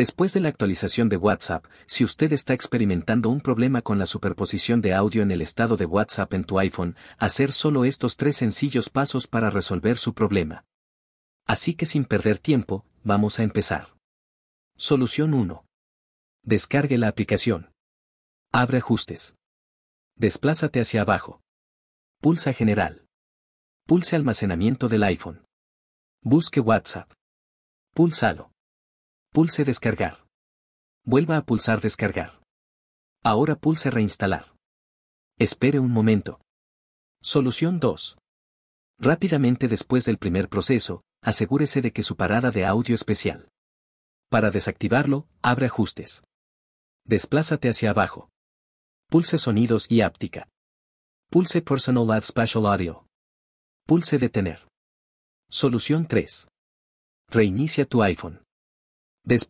Después de la actualización de WhatsApp, si usted está experimentando un problema con la superposición de audio en el estado de WhatsApp en tu iPhone, hacer solo estos tres sencillos pasos para resolver su problema. Así que sin perder tiempo, vamos a empezar. Solución 1. Descargue la aplicación. Abre ajustes. Desplázate hacia abajo. Pulsa general. Pulse almacenamiento del iPhone. Busque WhatsApp. Púlsalo. Pulse descargar. Vuelva a pulsar descargar. Ahora pulse reinstalar. Espere un momento. Solución 2. Rápidamente después del primer proceso, asegúrese de que su parada de audio especial. Para desactivarlo, abre ajustes. Desplázate hacia abajo. Pulse sonidos y áptica. Pulse Personal Add Special Audio. Pulse detener. Solución 3. Reinicia tu iPhone. this